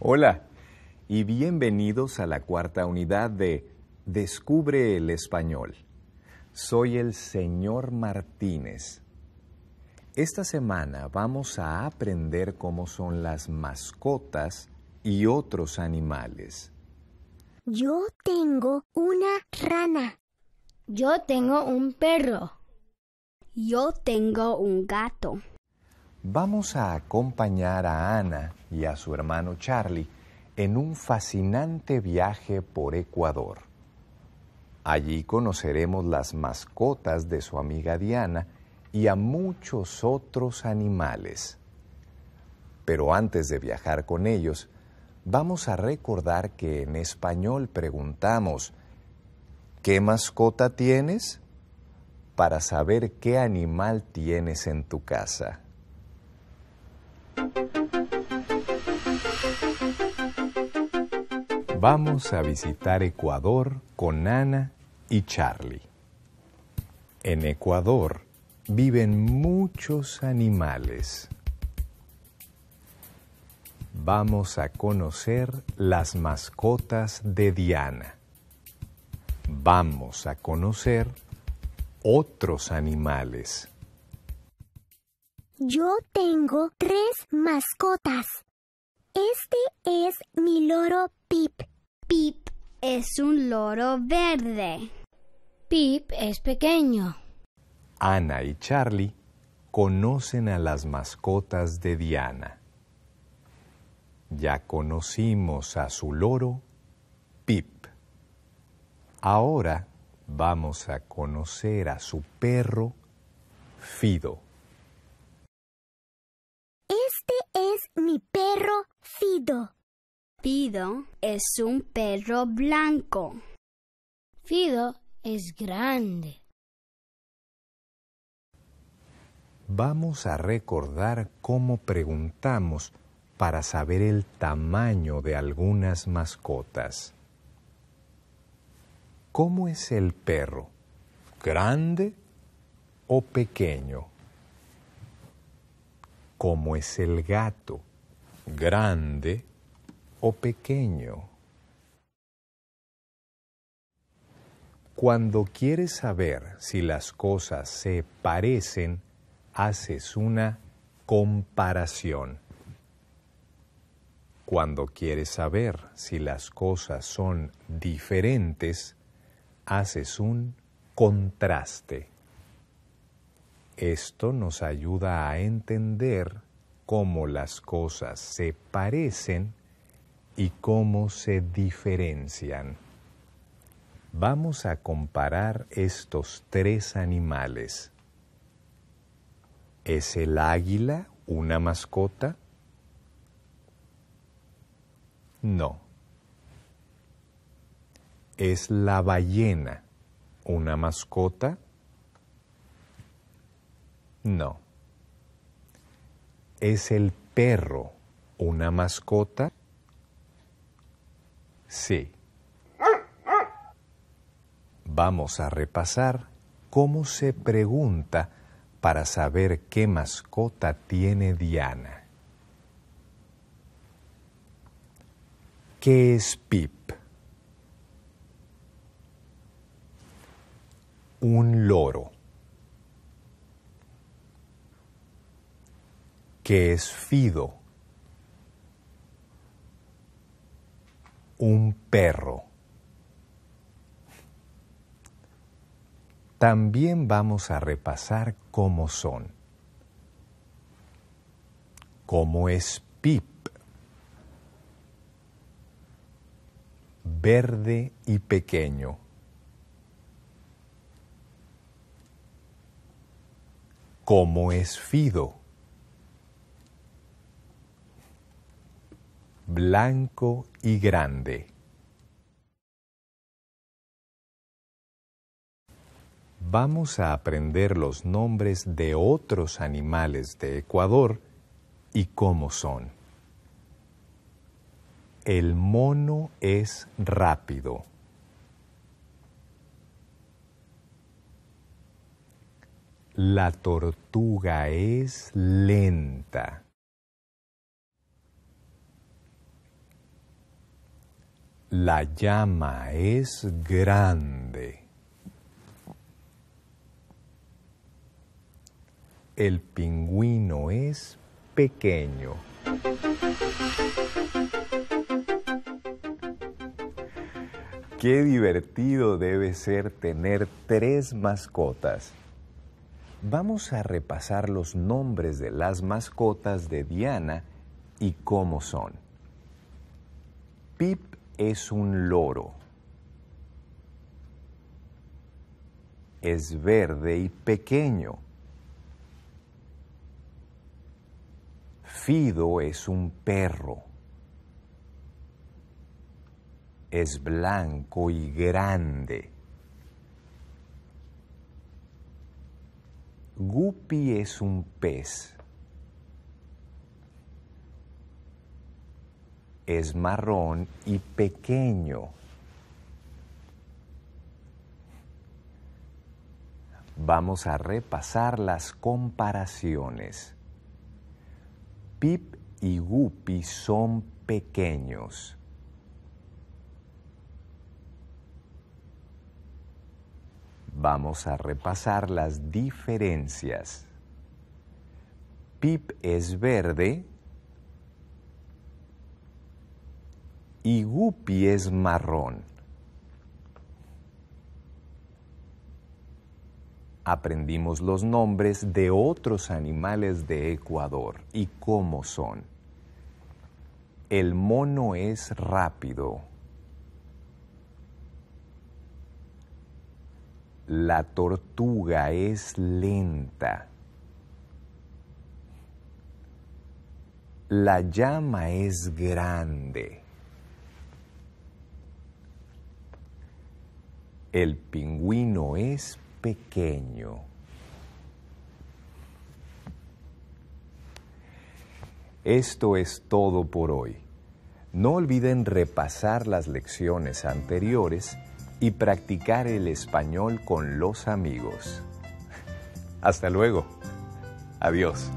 Hola y bienvenidos a la cuarta unidad de Descubre el Español. Soy el señor Martínez. Esta semana vamos a aprender cómo son las mascotas y otros animales. Yo tengo una rana. Yo tengo un perro. Yo tengo un gato vamos a acompañar a Ana y a su hermano Charlie en un fascinante viaje por Ecuador. Allí conoceremos las mascotas de su amiga Diana y a muchos otros animales. Pero antes de viajar con ellos, vamos a recordar que en español preguntamos, ¿qué mascota tienes? para saber qué animal tienes en tu casa. Vamos a visitar Ecuador con Ana y Charlie. En Ecuador viven muchos animales. Vamos a conocer las mascotas de Diana. Vamos a conocer otros animales. Yo tengo tres mascotas. Este es mi loro Pip. Pip es un loro verde. Pip es pequeño. Ana y Charlie conocen a las mascotas de Diana. Ya conocimos a su loro, Pip. Ahora vamos a conocer a su perro, Fido. mi perro Fido. Fido es un perro blanco. Fido es grande. Vamos a recordar cómo preguntamos para saber el tamaño de algunas mascotas. ¿Cómo es el perro? ¿Grande o pequeño? ¿Cómo es el gato? grande o pequeño. Cuando quieres saber si las cosas se parecen, haces una comparación. Cuando quieres saber si las cosas son diferentes, haces un contraste. Esto nos ayuda a entender cómo las cosas se parecen y cómo se diferencian. Vamos a comparar estos tres animales. ¿Es el águila una mascota? No. ¿Es la ballena una mascota? No. ¿Es el perro una mascota? Sí. Vamos a repasar cómo se pregunta para saber qué mascota tiene Diana. ¿Qué es Pip? Un loro. que es Fido, un perro. También vamos a repasar cómo son. ¿Cómo es Pip? Verde y pequeño. ¿Cómo es Fido? blanco y grande. Vamos a aprender los nombres de otros animales de Ecuador y cómo son. El mono es rápido. La tortuga es lenta. la llama es grande. El pingüino es pequeño. Qué divertido debe ser tener tres mascotas. Vamos a repasar los nombres de las mascotas de Diana y cómo son. Pip es un loro. Es verde y pequeño. Fido es un perro. Es blanco y grande. Guppy es un pez. es marrón y pequeño. Vamos a repasar las comparaciones. Pip y Guppy son pequeños. Vamos a repasar las diferencias. Pip es verde y Guppy es marrón. Aprendimos los nombres de otros animales de Ecuador y cómo son. El mono es rápido. La tortuga es lenta. La llama es grande. El pingüino es pequeño. Esto es todo por hoy. No olviden repasar las lecciones anteriores y practicar el español con los amigos. Hasta luego. Adiós.